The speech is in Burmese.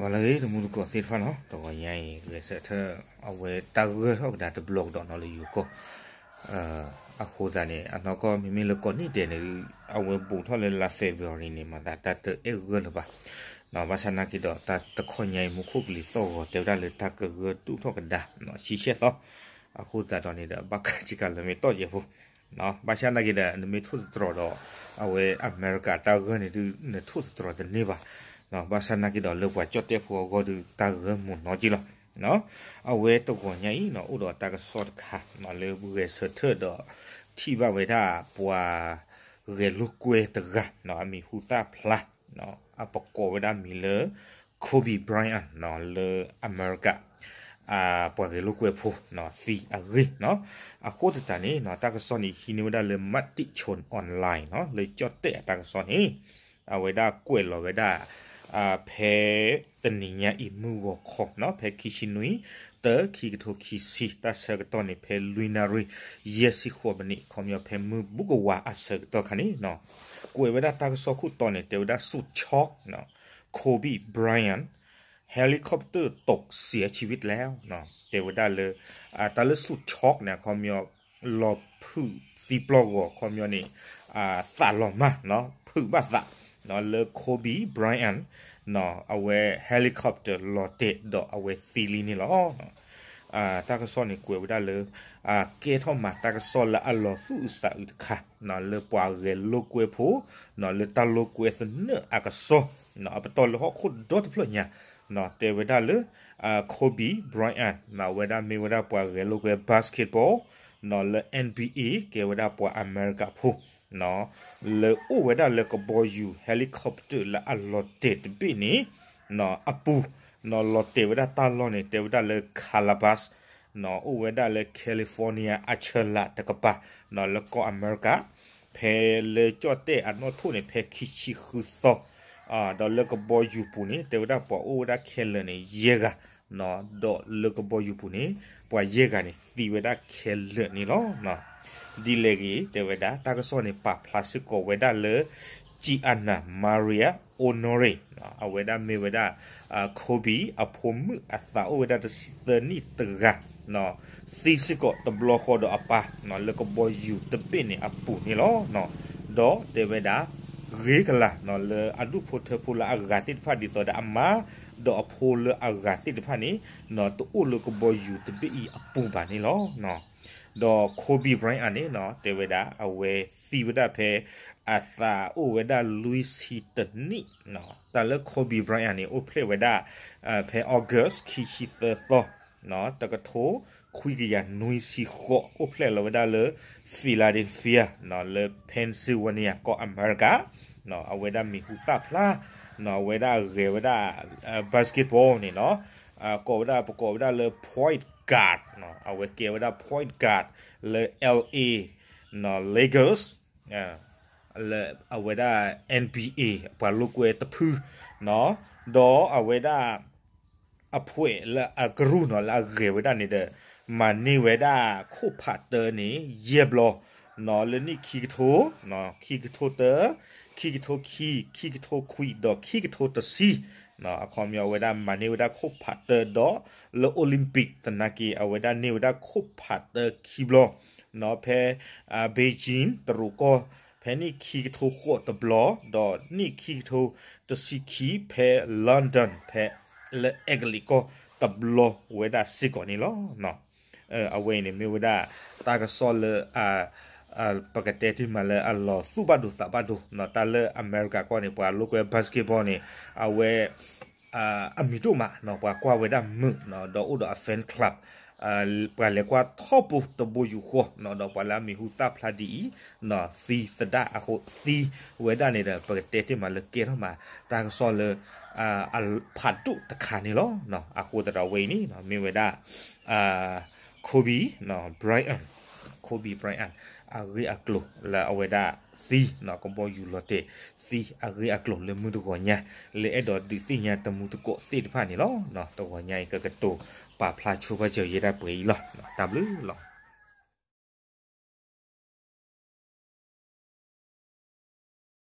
ဝလာရေးတမှုကောတေဖာနော်တော့ရိုင်းလေဆက်ထအဝဲတာဂတ်ဟောက်ဒါတဘလော့တော့နော်လေယူကောအာအခုဇာနေအနောက်ကောမိမိလကောနိတဲ့နေအဝဲပုံထော်လေလာဖေဗရင်းနေမှာဒါတတ်အေဂလပါနော်ဘာသာနာကိတော့တတ်တခွန်ညိုင်မှုခုပလီတော့တေဒါလေတကဂတူထောက်ကဒါနော်ရှိရှက်တော့အခုဇာတော့နေတာဘကချီကလမေတော့ရဖို့နော်ဘာသာနာကိတဲ့နမေထုတော်တော့အဝဲအမေရိကတာဂနေတူနထုတော်တဲ့နေပါနော်ဘာသာနာကိတော့လောက်ပါကြော့တဲ့ဖို့ကိုတူတာရမှုနော်ကြည့်လားနော်အဝဲတော့ကိုညိုင်နော်ဥတော်တာကဆော့ခါနော်လေဘူးရဲ့ဆတ်ထတော့ထိပါဝဲတာပွာရေလူကွေတကနော်အမီဟူတာဖလာနော်အပကောဝဲတာမီလေကိုဘီဘရိုင်အန်နော်လေအမေရိကန်အာပေါ်ရလူကွေဖို့နော်စီအရိနော်အခုတတနေနော်တာကဆော့နီဟီနီဝဒါလေမတ်တိချွန်အွန်လိုင်းနော်လေကြော့တဲ့အတာကဆော့နီအဝဲတာကွေလော်ဝဲတာအာဖဲတနိညာဤမူဝခေါနော်ဖဲခိရှိနွီတခီကထိုခီစီတဆကတောနိဖဲလွီနာရီယစီခောဘနိခေါမျောဖဲမူဘုကဝါအဆကတောခနိနော်ကိုဝေဒတာကဆောခုတောနိတေဝဒဆုချော့နော်ကိုဘီဘရိုင်ယန်ဟယ်လီကောပတာตกเสียชีวิตแล้วเนาะเทวดาเลยอ่าตาลสุดช็อกเนี่ยคอมยอลอผู้ฟีปลอกคอมยอนี่อ่าสาลอมาเนาะผู้บ้าสะနော်လေကိုဘီဘရိုင်အန်နော်အဝဲဟယ်လီကော်ပတာလော်တက်တော့အဝဲဖီလီနီလောအာတာကဆောနီကွေဝဒါလေအာကေထောမာတာကဆောလာအလောစုစာဥတခါနော်လေပွာရဲလိုကွေဖိုနော်လေတလိုကွေစနအကဆောနော်အပတော်လဟခုဒေါ်တဖလညာနော်တေဝဒါလေအာခိုဘီဘရိုင်အန်နော်ဝဒါမေဝဒါပွာရဲလိုကွေဘတ်စကတ်ဘောနော်လေ NBA ကေဝဒါပွာအမေရိကဖိုနော်လေဥဝဒလကဘောယူဟယ်လီကောပတာလာအလော့တက်ဘီနီနော်အပူနော်လော့တေဝဒတာလောနေတေဝဒလေခါလာဘတ်နော်ဥဝဒလေကယ်လီဖိုးနီးယားအချေလာတကပါနော်လကောအမေရိကဖဲလေကြော့တဲ့အနော်ထုနေဖဲခိရှိခုသောအာဒေါ်လကဘောယူပူနေတေဝဒပေါ်ဥဝဒခဲလနေယေဂါနော်ဒေါ်လကဘောယူပူနေပွာယေဂါနေဒီဝဒခဲလနေလောနော်ဒီလေဂီတေဝဒတာကစောနေပါပလတ်စကိုဝဒလေဂျီအနာမာရီယာအိုနိုရီအဝဒမေဝဒခိုဘီအဖိုမှုအသာအဝဒတစီတနီတရာ no fisiko teblo kodo apa no le ko boyu tepi ni apu ni lo no do tebeda regla no le adu phote pula agatit pha di toda amma do apol agatit pha ni no to ulu ko boyu tepi apu ba ni lo no တော့ကိုဘီဘရိုင်းအနေနော်တေဝဒအဝဲစီဝဒဖဲအသာအိုဝဒလူးစ်ဟီတနီနော်တလကိုဘီဘရိုင်းအနေအိုဖလေဝဒဖဲအောဂတ်စ်ခီရှိသသောနော်တကထိုခွေကရနွေစီခိုအိုဖလေလဝဒလဖီလာဒင်ဖီယာနော်လပန်ဆီဝနီယာကောအမေရိကနော်အဝဲဒမီဟူတာဖလာနော်ဝဲဒရေဝဒဘတ်စကတ်ဘောနေနော်အကောဝဒပကောဝဒလ point guard နော်အဝဲကေဝဒါ point guard လေ LA နော် Lagos လေအဝဲဒါ NBA ပါလုကွေတဖူးနော်ဒေါ်အဝဲဒါအဖွဲလာအကရူနော်လာဂေဝဒါနေတဲ့မနီဝဲဒါခုဖတ်တဲ့နေယေဘလောနော်လနိခီကထိုနော်ခီကထိုတခီကထိုခီခီကထိုခွီဒခီကထိုတစီနော်အခေါ်မြော်ဝေဒမနေဝေဒခုဖတ်တဒလောအိုလံပစ်တနကီအဝေဒနေဝေဒခုဖတ်တခီဘလောနော်ဖဲဘေဂျင်းတရူကောဖဲနိခီကထိုခိုတဘလောဒေါ်နိခီကထိုတစီခီဖဲလန်ဒန်ဖဲလေအဂလီကိုတဘလောဝေဒစီကောနီလောနော်အဝေးနေမြေဝေဒတာကဆောလအာအပကတဲ့တိမလဲအလောစူဘဒုစဘဒုနော်တလဲအမေရိကကောနေပွာလိုကွဲဘတ်စကတ်ဘောနေအဝဲအာအမီတိုမာနော်ပွာကွာဝဲဒါမနော်ဒေါ်ဥဒအဖန်ကလပ်အာပွာလေကွာထောပုတဘူယူခောနော်ဒေါ်ပွာလာမီဟူတာဖလာဒီနော်စီစဒါအခုစီဝဲဒါနေတဲ့ပကတဲ့တိမလဲကေရမာတာကစောလဲအာဖတ်တုတခါနေလောနော်အခုတော်ဝေးနေနော်မင်ဝဲဒါအာခိုဘီနော်ဘရိုင်အန်ခိုဘီပရိုင်အန်အဂေအကလိုလာအဝေဒာစီနော်ကွန်ပေါ်ယူလော်တေစီအဂေအကလိုလေမှုတကောညာလေအဒေါ်ဒီစီညာတမှုတကောစေတဖာနေလောနော်တကောညာကကတိုပါဖလာချိုဘချေရရပွေလောနော်တဘလူလော